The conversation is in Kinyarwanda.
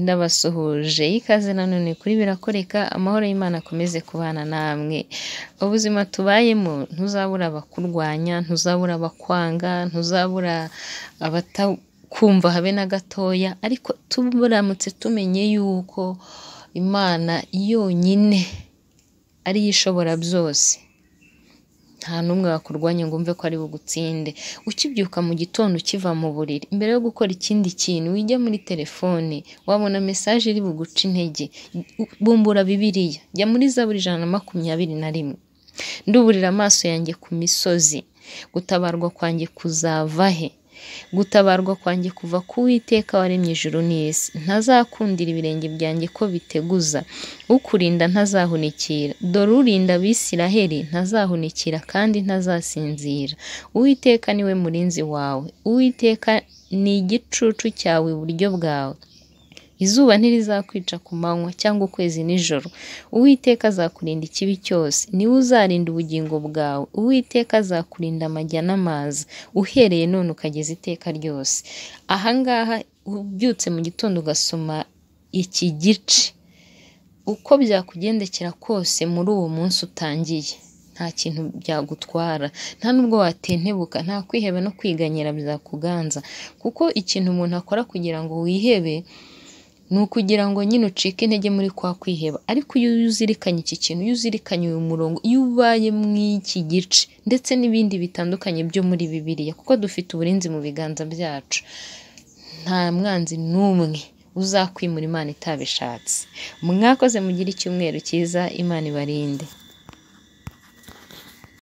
ndabasuhuje ikaze nanone kuri birakoreka amahoro y'imana akomeze kubana namwe ubuzima tubayemo ntuzabura abakurwanya ntuzabura abakwanga ntuzabura abatakumva habe na gatoya ariko tuburamutse tumenye yuko imana yonyine ariyo ishobora byose nta n'umwe wakurwanya ngo umve ko ari bugutsinde ukibyuka mu gitondo ukiva mu buriri mbere yo gukora ikindi kintu ujye muri telefone wabona mesaje iri buguca intege bumbura bibiriya jya muri zaburi ijana na makumyabiri na rimwe nduburira amaso yanjye ku misozi gutabarwa kwanjye kuzava he Gutabarwa kwanjye kuva ku Uwiteka waremye ijuru n'isi, ntazakundira ibirenge byanjye ko biteguza, ukurinda ntazahunikira, dore urinda Abisiraheli ntazahunikira kandi ntazasinzira, Uwiteka niwe murinzi wawe, Uwiteka ni igicucu cyawe iburyo bwawe. izuba ntirizakwica ku manywa cyangwa ukwezi nijoro uwiteka azakurinda ikibi cyose niwe uzarinda ubugingo bwawe uwiteka azakurinda amajya n'amazi uhereye none ukageza iteka ryose ahangaha ubyutse mu gitondo ugasoma iki gice uko byakugendekera kose muri uwo munsi utangiye nta kintu byagutwara nta nubwo watentebuka nta kwiheba no kwiganyira byakuganza kuko ikintu umuntu akora kugira ngo wihebe ni ukugira ngo nyine ucike intege muri kwa kwiheba ariko iyo uzirikanye iki kintu iyo uzirikanye uyu murongo iyo ubaye mw'iki gice ndetse n'ibindi bitandukanye byo muri Bibiliya, kuko dufite uburinzi mu biganza byacu nta mwanzi n'umwe uzakwimura imana itabishatse mwakoze mugire icyumweru cyiza imana ibarinde